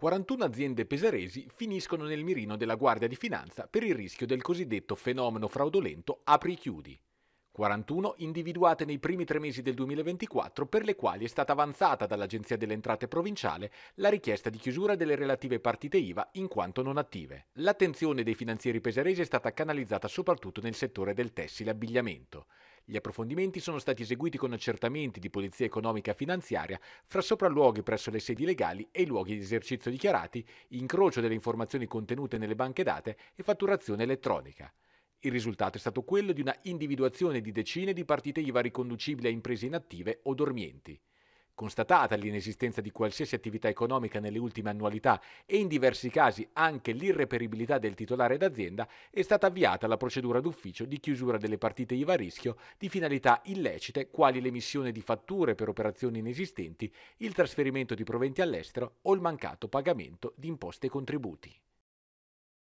41 aziende pesaresi finiscono nel mirino della Guardia di Finanza per il rischio del cosiddetto fenomeno fraudolento apri chiudi. 41 individuate nei primi tre mesi del 2024 per le quali è stata avanzata dall'Agenzia delle Entrate Provinciale la richiesta di chiusura delle relative partite IVA in quanto non attive. L'attenzione dei finanzieri pesaresi è stata canalizzata soprattutto nel settore del tessile abbigliamento. Gli approfondimenti sono stati eseguiti con accertamenti di polizia economica e finanziaria fra sopralluoghi presso le sedi legali e i luoghi di esercizio dichiarati, incrocio delle informazioni contenute nelle banche date e fatturazione elettronica. Il risultato è stato quello di una individuazione di decine di partite IVA riconducibili a imprese inattive o dormienti constatata l'inesistenza di qualsiasi attività economica nelle ultime annualità e in diversi casi anche l'irreperibilità del titolare d'azienda, è stata avviata la procedura d'ufficio di chiusura delle partite IVA rischio di finalità illecite quali l'emissione di fatture per operazioni inesistenti, il trasferimento di proventi all'estero o il mancato pagamento di imposte e contributi.